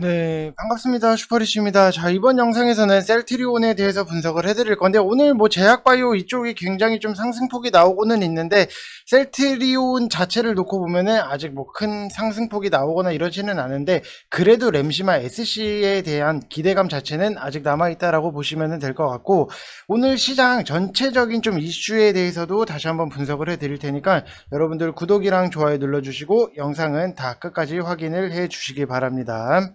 네 반갑습니다 슈퍼리쉬입니다 자 이번 영상에서는 셀트리온에 대해서 분석을 해드릴 건데 오늘 뭐 제약바이오 이쪽이 굉장히 좀 상승폭이 나오고는 있는데 셀트리온 자체를 놓고 보면은 아직 뭐 큰 상승폭이 나오거나 이러지는 않은데 그래도 램시마 SC에 대한 기대감 자체는 아직 남아있다라고 보시면 될 것 같고 오늘 시장 전체적인 좀 이슈에 대해서도 다시 한번 분석을 해드릴 테니까 여러분들 구독이랑 좋아요 눌러주시고 영상은 다 끝까지 확인을 해주시기 바랍니다.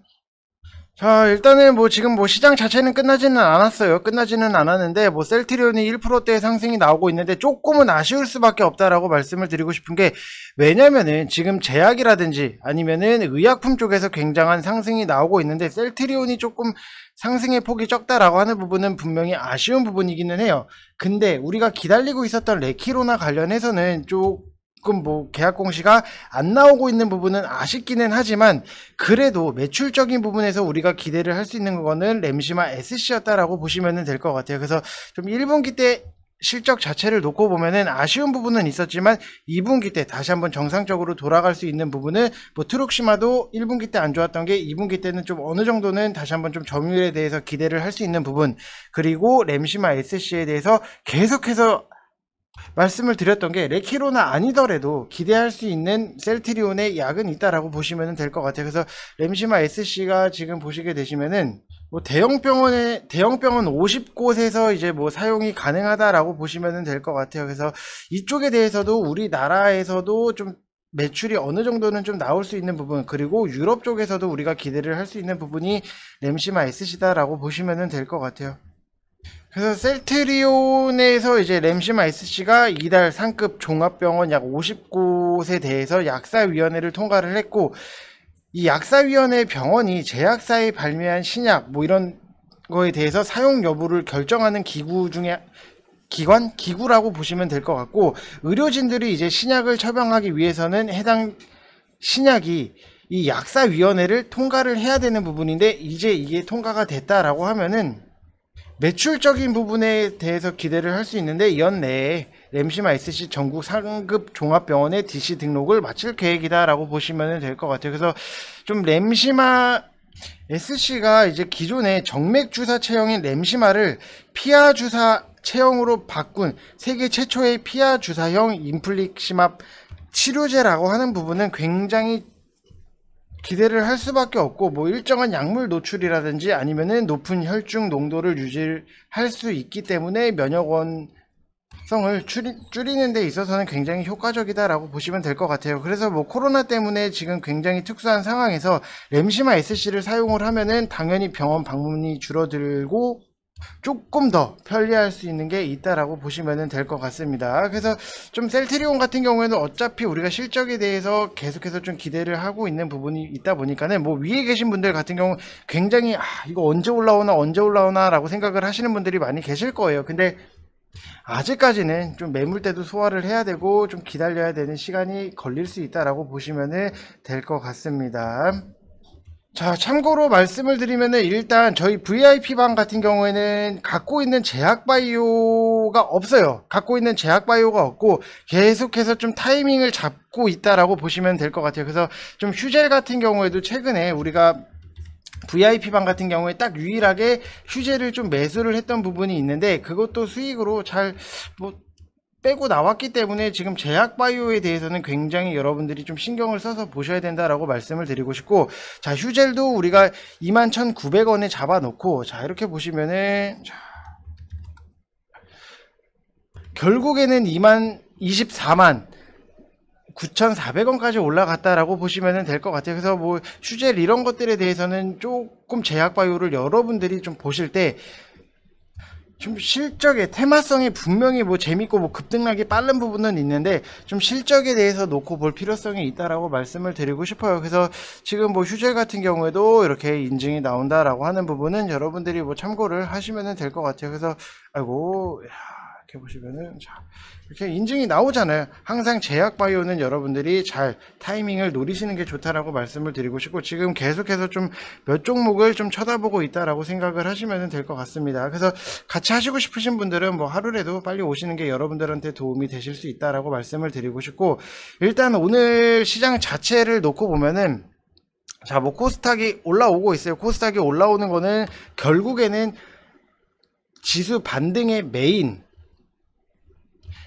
자 일단은 뭐 지금 뭐 시장 자체는 끝나지는 않았어요 끝나지는 않았는데 뭐 셀트리온이 1%대의 상승이 나오고 있는데 조금은 아쉬울 수밖에 없다라고 말씀을 드리고 싶은 게 왜냐면은 지금 제약이라든지 아니면은 의약품 쪽에서 굉장한 상승이 나오고 있는데 셀트리온이 조금 상승의 폭이 적다라고 하는 부분은 분명히 아쉬운 부분이기는 해요 근데 우리가 기다리고 있었던 레키로나 관련해서는 좀 지금 뭐 계약 공시가 안 나오고 있는 부분은 아쉽기는 하지만 그래도 매출적인 부분에서 우리가 기대를 할 수 있는 거는 램시마 SC였다라고 보시면 될 것 같아요. 그래서 좀 1분기 때 실적 자체를 놓고 보면은 아쉬운 부분은 있었지만 2분기 때 다시 한번 정상적으로 돌아갈 수 있는 부분은 뭐 트룩시마도 1분기 때 안 좋았던 게 2분기 때는 좀 어느 정도는 다시 한번 좀 점유율에 대해서 기대를 할 수 있는 부분 그리고 램시마 SC에 대해서 계속해서 말씀을 드렸던 게 레키로나 아니더라도 기대할 수 있는 셀트리온의 약은 있다라고 보시면 될 것 같아요. 그래서 램시마 SC가 지금 보시게 되시면은 뭐 대형 병원에 대형 병원 50곳에서 이제 뭐 사용이 가능하다라고 보시면 될 것 같아요. 그래서 이쪽에 대해서도 우리나라에서도 좀 매출이 어느 정도는 좀 나올 수 있는 부분 그리고 유럽 쪽에서도 우리가 기대를 할 수 있는 부분이 램시마 SC다라고 보시면 될 것 같아요. 그래서 셀트리온에서 이제 램시마 스씨가 이달 상급 종합병원 약 50곳에 대해서 약사위원회를 통과를 했고 이 약사위원회 병원이 제약사에 발매한 신약 뭐 이런 거에 대해서 사용 여부를 결정하는 기구 중에 기관 기구라고 보시면 될 것 같고 의료진들이 이제 신약을 처방하기 위해서는 해당 신약이 이 약사위원회를 통과를 해야 되는 부분인데 이제 이게 통과가 됐다라고 하면은 매출적인 부분에 대해서 기대를 할 수 있는데 연내에 램심 ICC 전국 상급 종합병원의 DC 등록을 마칠 계획이다라고 보시면 될 것 같아요. 그래서 좀 램심아 SC가 이제 기존의 정맥 주사 체형인 램시마를 피하 주사 체형으로 바꾼 세계 최초의 피하 주사형 인플릭시마 치료제라고 하는 부분은 굉장히 기대를 할 수밖에 없고 뭐 일정한 약물 노출이라든지 아니면은 높은 혈중 농도를 유지할 수 있기 때문에 면역원 성을 줄이, 줄이는 데 있어서는 굉장히 효과적이다라고 보시면 될 것 같아요. 그래서 뭐 코로나 때문에 지금 굉장히 특수한 상황에서 렘시마 SC를 사용을 하면은 당연히 병원 방문이 줄어들고 조금 더 편리할 수 있는 게 있다라고 보시면 될 것 같습니다. 그래서 좀 셀트리온 같은 경우에는 어차피 우리가 실적에 대해서 계속해서 좀 기대를 하고 있는 부분이 있다 보니까는 뭐 위에 계신 분들 같은 경우 굉장히 아 이거 언제 올라오나 언제 올라오나라고 생각을 하시는 분들이 많이 계실 거예요. 근데 아직까지는 좀 매물대도 소화를 해야 되고 좀 기다려야 되는 시간이 걸릴 수 있다라고 보시면 될 것 같습니다. 자 참고로 말씀을 드리면 일단 저희 VIP방 같은 경우에는 갖고 있는 제약바이오가 없어요 갖고 있는 제약바이오가 없고 계속해서 좀 타이밍을 잡고 있다라고 보시면 될 것 같아요 그래서 좀 휴젤 같은 경우에도 최근에 우리가 VIP방 같은 경우에 딱 유일하게 휴재를 좀 매수를 했던 부분이 있는데 그것도 수익으로 잘뭐 빼고 나왔기 때문에 지금 제약바이오에 대해서는 굉장히 여러분들이 좀 신경을 써서 보셔야 된다라고 말씀을 드리고 싶고 자 휴젤도 우리가 21,900원에 잡아놓고 자 이렇게 보시면은 자, 결국에는 2만 24만 9,400원까지 올라갔다라고 보시면 될 것 같아요. 그래서 뭐 휴젤 이런 것들에 대해서는 조금 제약바이오를 여러분들이 좀 보실 때좀 실적의 테마성이 분명히 뭐 재밌고 뭐 급등락이 빠른 부분은 있는데 좀 실적에 대해서 놓고 볼 필요성이 있다라고 말씀을 드리고 싶어요. 그래서 지금 뭐 휴재 같은 경우에도 이렇게 인증이 나온다라고 하는 부분은 여러분들이 뭐 참고를 하시면 될 것 같아요. 그래서 아이고 야. 이렇게 보시면은 자 이렇게 인증이 나오잖아요. 항상 제약 바이오는 여러분들이 잘 타이밍을 노리시는 게 좋다라고 말씀을 드리고 싶고 지금 계속해서 좀 몇 종목을 좀 쳐다보고 있다라고 생각을 하시면 될 것 같습니다. 그래서 같이 하시고 싶으신 분들은 뭐 하루라도 빨리 오시는 게 여러분들한테 도움이 되실 수 있다라고 말씀을 드리고 싶고 일단 오늘 시장 자체를 놓고 보면은 자, 뭐 코스닥이 올라오고 있어요. 코스닥이 올라오는 거는 결국에는 지수 반등의 메인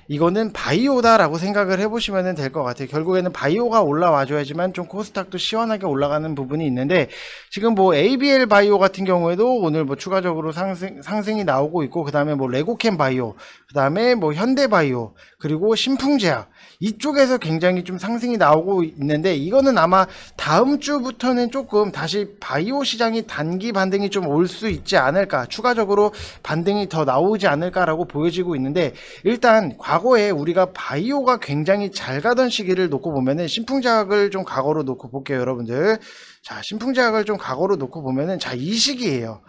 이거는 바이오다라고 생각을 해보시면 될 것 같아요. 결국에는 바이오가 올라와줘야지만 좀 코스닥도 시원하게 올라가는 부분이 있는데 지금 뭐 ABL 바이오 같은 경우에도 오늘 뭐 추가적으로 상승, 상승이 나오고 있고 그 다음에 뭐 레고캠 바이오 그 다음에 뭐 현대 바이오 그리고 신풍제약 이쪽에서 굉장히 좀 상승이 나오고 있는데 이거는 아마 다음 주부터는 조금 다시 바이오 시장이 단기 반등이 좀 올 수 있지 않을까 추가적으로 반등이 더 나오지 않을까라고 보여지고 있는데 일단 과 과거에 우리가 바이오가 굉장히 잘 가던 시기를 놓고 보면은 신풍작을 좀 과거로 놓고 볼게요, 여러분들. 자, 신풍작을 좀 과거로 놓고 보면은 자, 이시기에요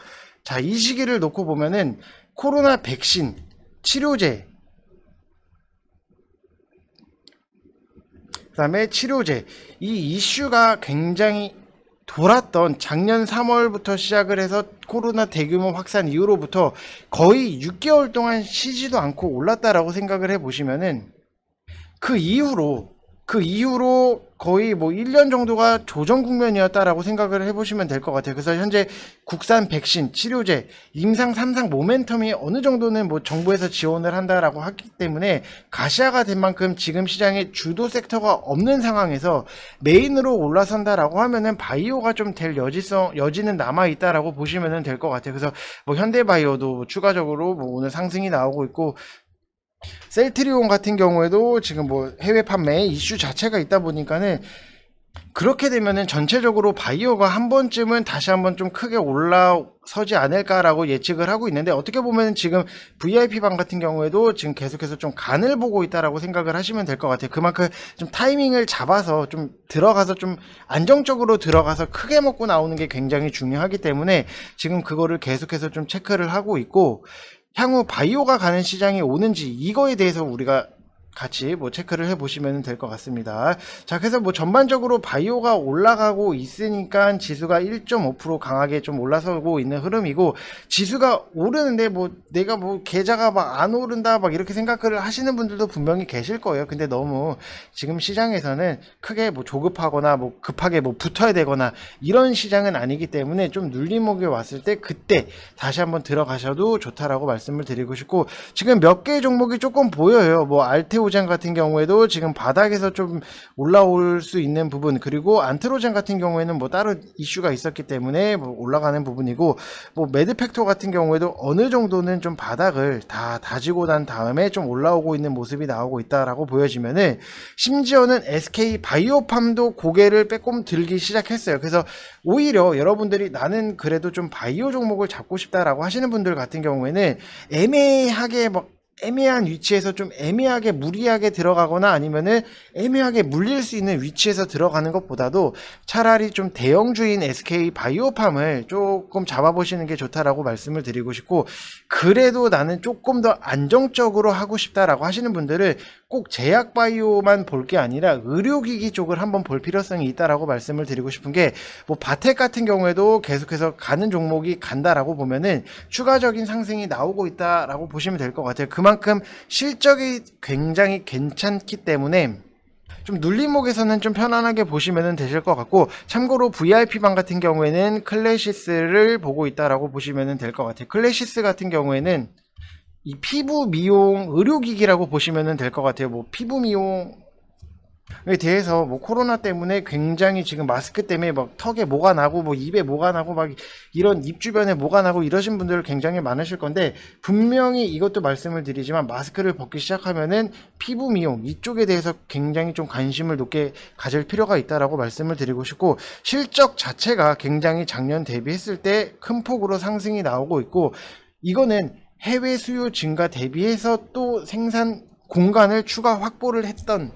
자, 이 시기를 놓고 보면은 코로나 백신, 치료제, 그 다음에 치료제 이 이슈가 굉장히 돌았던 작년 3월부터 시작을 해서 코로나 대규모 확산 이후로부터 거의 6개월 동안 쉬지도 않고 올랐다라고 생각을 해보시면은 그 이후로 그 이후로 거의 뭐 1년 정도가 조정 국면이었다라고 생각을 해보시면 될 것 같아요. 그래서 현재 국산 백신, 치료제, 임상 3상 모멘텀이 어느 정도는 뭐 정부에서 지원을 한다라고 하기 때문에 가시화가 된 만큼 지금 시장에 주도 섹터가 없는 상황에서 메인으로 올라선다라고 하면은 바이오가 좀 될 여지성, 여지는 남아있다라고 보시면 될 것 같아요. 그래서 뭐 현대바이오도 추가적으로 뭐 오늘 상승이 나오고 있고 셀트리온 같은 경우에도 지금 뭐 해외 판매 이슈 자체가 있다 보니까는 그렇게 되면은 전체적으로 바이오가 한 번쯤은 다시 한번 좀 크게 올라서지 않을까라고 예측을 하고 있는데 어떻게 보면 지금 VIP 방 같은 경우에도 지금 계속해서 좀 간을 보고 있다라고 생각을 하시면 될 것 같아요. 그만큼 좀 타이밍을 잡아서 좀 들어가서 좀 안정적으로 들어가서 크게 먹고 나오는 게 굉장히 중요하기 때문에 지금 그거를 계속해서 좀 체크를 하고 있고 향후 바이오가 가는 시장이 오는지 이거에 대해서 우리가 같이 뭐 체크를 해보시면 될 것 같습니다. 자, 그래서 뭐 전반적으로 바이오가 올라가고 있으니까 지수가 1.5% 강하게 좀 올라서고 있는 흐름이고 지수가 오르는데 뭐 내가 뭐 계좌가 막 안 오른다 막 이렇게 생각을 하시는 분들도 분명히 계실 거예요. 근데 너무 지금 시장에서는 크게 뭐 조급하거나 뭐 급하게 뭐 붙어야 되거나 이런 시장은 아니기 때문에 좀 눌림목이 왔을 때 그때 다시 한번 들어가셔도 좋다라고 말씀을 드리고 싶고 지금 몇개의 종목이 조금 보여요. 뭐 알테오 안트로젠 같은 경우에도 지금 바닥에서 좀 올라올 수 있는 부분 그리고 안트로젠 같은 경우에는 뭐 따로 이슈가 있었기 때문에 뭐 올라가는 부분이고 뭐 매드팩토 같은 경우에도 어느 정도는 좀 바닥을 다 다지고 난 다음에 좀 올라오고 있는 모습이 나오고 있다라고 보여지면은 심지어는 SK 바이오팜도 고개를 빼꼼 들기 시작했어요. 그래서 오히려 여러분들이 나는 그래도 좀 바이오 종목을 잡고 싶다라고 하시는 분들 같은 경우에는 애매하게 막 애매한 위치에서 좀 애매하게 무리하게 들어가거나 아니면은 애매하게 물릴 수 있는 위치에서 들어가는 것보다도 차라리 좀 대형주인 SK 바이오팜을 조금 잡아보시는 게 좋다라고 말씀을 드리고 싶고 그래도 나는 조금 더 안정적으로 하고 싶다라고 하시는 분들은 꼭 제약 바이오만 볼 게 아니라 의료기기 쪽을 한번 볼 필요성이 있다라고 말씀을 드리고 싶은 게 뭐 바텍 같은 경우에도 계속해서 가는 종목이 간다라고 보면은 추가적인 상승이 나오고 있다라고 보시면 될 것 같아요. 그만큼 실적이 굉장히 괜찮기 때문에 좀 눌림목에서는 좀 편안하게 보시면 되실 것 같고 참고로 VIP방 같은 경우에는 클래시스를 보고 있다라고 보시면 될 것 같아요. 클래시스 같은 경우에는 이 피부 미용 의료기기라고 보시면 될 것 같아요. 뭐 피부 미용에 대해서 뭐 코로나 때문에 굉장히 지금 마스크 때문에 막 턱에 뭐가 나고 뭐 입에 뭐가 나고 막 이런 입 주변에 뭐가 나고 이러신 분들 굉장히 많으실 건데 분명히 이것도 말씀을 드리지만 마스크를 벗기 시작하면은 피부 미용 이쪽에 대해서 굉장히 좀 관심을 높게 가질 필요가 있다라고 말씀을 드리고 싶고 실적 자체가 굉장히 작년 대비했을 때 큰 폭으로 상승이 나오고 있고 이거는 해외 수요 증가 대비해서 또 생산 공간을 추가 확보를 했던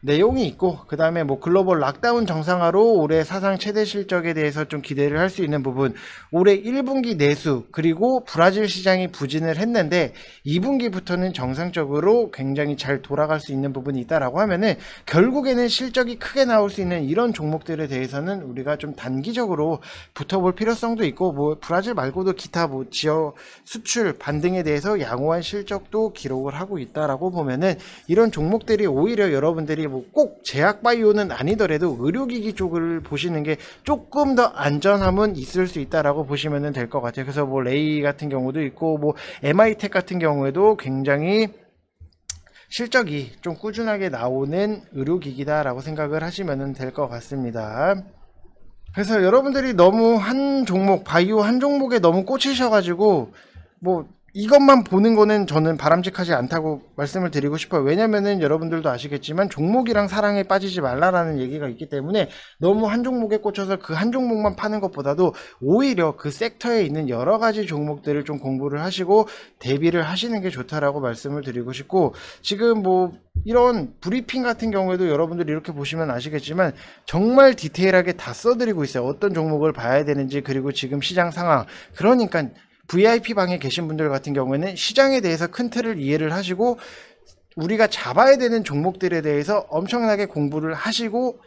내용이 있고 그 다음에 뭐 글로벌 락다운 정상화로 올해 사상 최대 실적에 대해서 좀 기대를 할 수 있는 부분 올해 1분기 내수 그리고 브라질 시장이 부진을 했는데 2분기부터는 정상적으로 굉장히 잘 돌아갈 수 있는 부분이 있다라고 하면은 결국에는 실적이 크게 나올 수 있는 이런 종목들에 대해서는 우리가 좀 단기적으로 붙어볼 필요성도 있고 뭐 브라질 말고도 기타 뭐 지역 수출 반등에 대해서 양호한 실적도 기록을 하고 있다라고 보면은 이런 종목들이 오히려 여러분들이 뭐꼭 제약 바이오는 아니더라도 의료기기 쪽을 보시는 게 조금 더 안전함은 있을 수 있다라고 보시면 될 것 같아요. 그래서 뭐 레이 같은 경우도 있고 뭐 MI텍 같은 경우에도 굉장히 실적이 좀 꾸준하게 나오는 의료기기다라고 생각을 하시면 될 것 같습니다. 그래서 여러분들이 너무 한 종목 바이오 한 종목에 너무 꽂히셔가지고 뭐 이것만 보는 거는 저는 바람직하지 않다고 말씀을 드리고 싶어요. 왜냐면은 여러분들도 아시겠지만 종목이랑 사랑에 빠지지 말라라는 얘기가 있기 때문에 너무 한 종목에 꽂혀서 그 한 종목만 파는 것보다도 오히려 그 섹터에 있는 여러 가지 종목들을 좀 공부를 하시고 대비를 하시는 게 좋다라고 말씀을 드리고 싶고 지금 뭐 이런 브리핑 같은 경우에도 여러분들이 이렇게 보시면 아시겠지만 정말 디테일하게 다 써드리고 있어요. 어떤 종목을 봐야 되는지 그리고 지금 시장 상황 그러니까 VIP 방에 계신 분들 같은 경우에는 시장에 대해서 큰 틀을 이해를 하시고 우리가 잡아야 되는 종목들에 대해서 엄청나게 공부를 하시고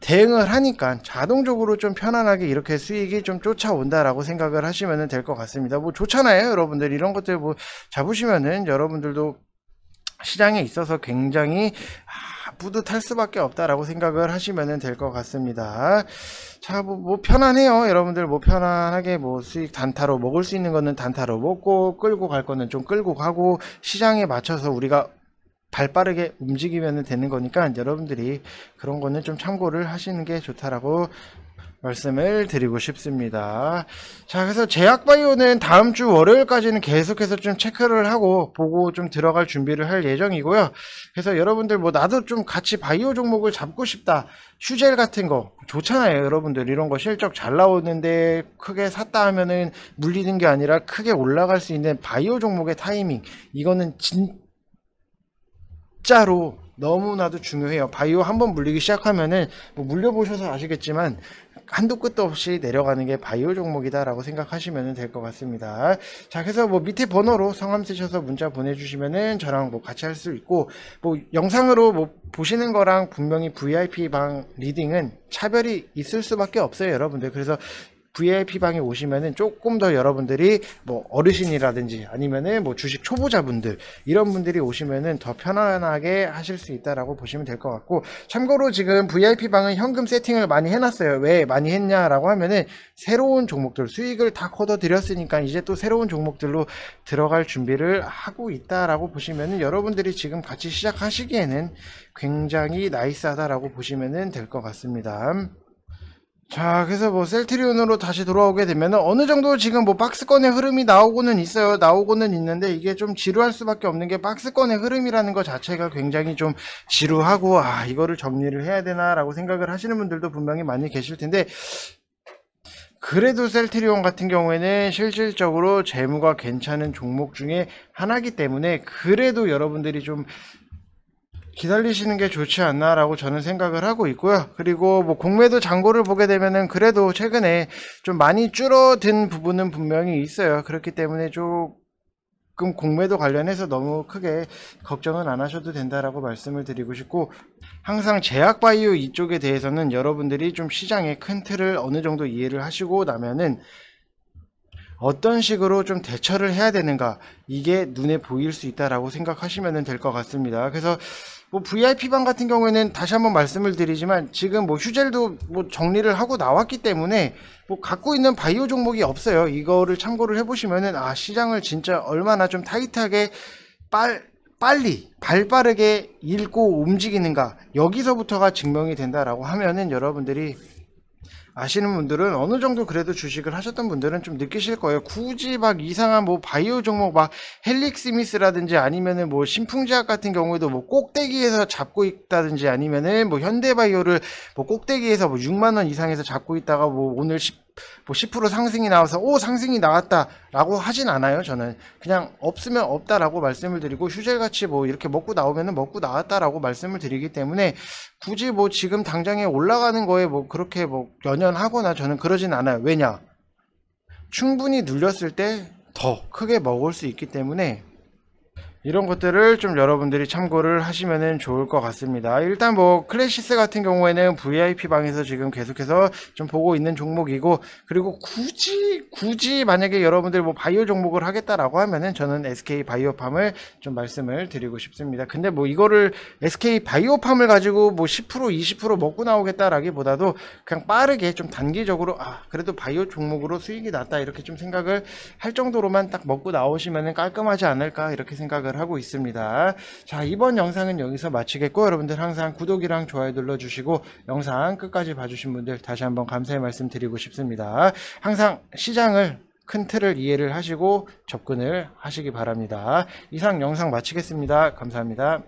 대응을 하니까 자동적으로 좀 편안하게 이렇게 수익이 좀 쫓아온다라고 생각을 하시면 될 것 같습니다. 뭐 좋잖아요, 여러분들 이런 것들 뭐 잡으시면은 여러분들도 시장에 있어서 굉장히 아, 뿌듯할 수밖에 없다라고 생각을 하시면 될 것 같습니다. 자, 뭐, 뭐, 편안해요. 여러분들 뭐 편안하게 뭐 수익 단타로 먹을 수 있는 거는 단타로 먹고 끌고 갈 거는 좀 끌고 가고 시장에 맞춰서 우리가 발 빠르게 움직이면 되는 거니까 여러분들이 그런 거는 좀 참고를 하시는 게 좋다라고 말씀을 드리고 싶습니다. 자, 그래서 제약바이오는 다음 주 월요일까지는 계속해서 좀 체크를 하고 보고 좀 들어갈 준비를 할 예정이고요. 그래서 여러분들 뭐 나도 좀 같이 바이오 종목을 잡고 싶다. 휴젤 같은 거 좋잖아요. 여러분들 이런 거 실적 잘 나오는데 크게 샀다 하면은 물리는 게 아니라 크게 올라갈 수 있는 바이오 종목의 타이밍. 이거는 진짜로 너무나도 중요해요. 바이오 한번 물리기 시작하면은 뭐 물려보셔서 아시겠지만 한도 끝도 없이 내려가는 게 바이오 종목이다라고 생각하시면 될 것 같습니다. 자, 그래서 뭐 밑에 번호로 성함 쓰셔서 문자 보내주시면은 저랑 뭐 같이 할 수 있고, 뭐 영상으로 뭐 보시는 거랑 분명히 VIP 방 리딩은 차별이 있을 수밖에 없어요, 여러분들. 그래서 VIP방에 오시면은 조금 더 여러분들이 뭐 어르신이라든지 아니면은 뭐 주식 초보자분들 이런 분들이 오시면은 더 편안하게 하실 수 있다라고 보시면 될 것 같고 참고로 지금 VIP방은 현금 세팅을 많이 해놨어요. 왜 많이 했냐라고 하면은 새로운 종목들 수익을 다 걷어 드렸으니까 이제 또 새로운 종목들로 들어갈 준비를 하고 있다라고 보시면은 여러분들이 지금 같이 시작하시기에는 굉장히 나이스하다라고 보시면은 될 것 같습니다. 자, 그래서 뭐 셀트리온으로 다시 돌아오게 되면 어느 정도 지금 뭐 박스권의 흐름이 나오고는 있어요. 나오고는 있는데 이게 좀 지루할 수밖에 없는 게 박스권의 흐름이라는 것 자체가 굉장히 좀 지루하고 아, 이거를 정리를 해야 되나라고 생각을 하시는 분들도 분명히 많이 계실 텐데 그래도 셀트리온 같은 경우에는 실질적으로 재무가 괜찮은 종목 중에 하나이기 때문에 그래도 여러분들이 좀 기다리시는 게 좋지 않나라고 저는 생각을 하고 있고요. 그리고 뭐 공매도 잔고를 보게 되면은 그래도 최근에 좀 많이 줄어든 부분은 분명히 있어요. 그렇기 때문에 조금 공매도 관련해서 너무 크게 걱정은 안 하셔도 된다라고 말씀을 드리고 싶고 항상 제약 바이오 이쪽에 대해서는 여러분들이 좀 시장의 큰 틀을 어느 정도 이해를 하시고 나면은 어떤 식으로 좀 대처를 해야 되는가 이게 눈에 보일 수 있다라고 생각하시면 될 것 같습니다. 그래서 뭐 VIP방 같은 경우에는 다시 한번 말씀을 드리지만 지금 뭐 휴젤도 뭐 정리를 하고 나왔기 때문에 뭐 갖고 있는 바이오 종목이 없어요. 이거를 참고를 해보시면은 아 시장을 진짜 얼마나 좀 타이트하게 빨 빨리 발빠르게 읽고 움직이는가 여기서부터가 증명이 된다라고 하면은 여러분들이 아시는 분들은 어느 정도 그래도 주식을 하셨던 분들은 좀 느끼실 거예요. 굳이 막 이상한 뭐 바이오 종목 막 헬릭스미스라든지 아니면은 뭐 신풍제약 같은 경우에도 뭐 꼭대기에서 잡고 있다든지 아니면은 뭐 현대바이오를 뭐 꼭대기에서 뭐 6만 원 이상에서 잡고 있다가 뭐 오늘 10 뭐10% 상승이 나와서 오 상승이 나왔다라고 하진 않아요 저는 그냥 없으면 없다라고 말씀을 드리고 휴젤같이 뭐 이렇게 먹고 나오면은 먹고 나왔다라고 말씀을 드리기 때문에 굳이 뭐 지금 당장에 올라가는 거에 뭐 그렇게 뭐 연연하거나 저는 그러진 않아요 왜냐 충분히 눌렸을 때 더 크게 먹을 수 있기 때문에 이런 것들을 좀 여러분들이 참고를 하시면 좋을 것 같습니다 일단 뭐 클래시스 같은 경우에는 VIP 방에서 지금 계속해서 좀 보고 있는 종목이고 그리고 굳이 굳이 만약에 여러분들 뭐 바이오 종목을 하겠다라고 하면은 저는 SK 바이오팜을 좀 말씀을 드리고 싶습니다 근데 뭐 이거를 SK 바이오팜을 가지고 뭐 10% 20% 먹고 나오겠다라기보다도 그냥 빠르게 좀 단기적으로 아 그래도 바이오 종목으로 수익이 났다 이렇게 좀 생각을 할 정도로만 딱 먹고 나오시면은 깔끔하지 않을까 이렇게 생각을 생각을 하고 있습니다. 자, 이번 영상은 여기서 마치겠고 여러분들 항상 구독이랑 좋아요 눌러주시고 영상 끝까지 봐주신 분들 다시 한번 감사의 말씀 드리고 싶습니다. 항상 시장을 큰 틀을 이해를 하시고 접근을 하시기 바랍니다. 이상 영상 마치겠습니다. 감사합니다.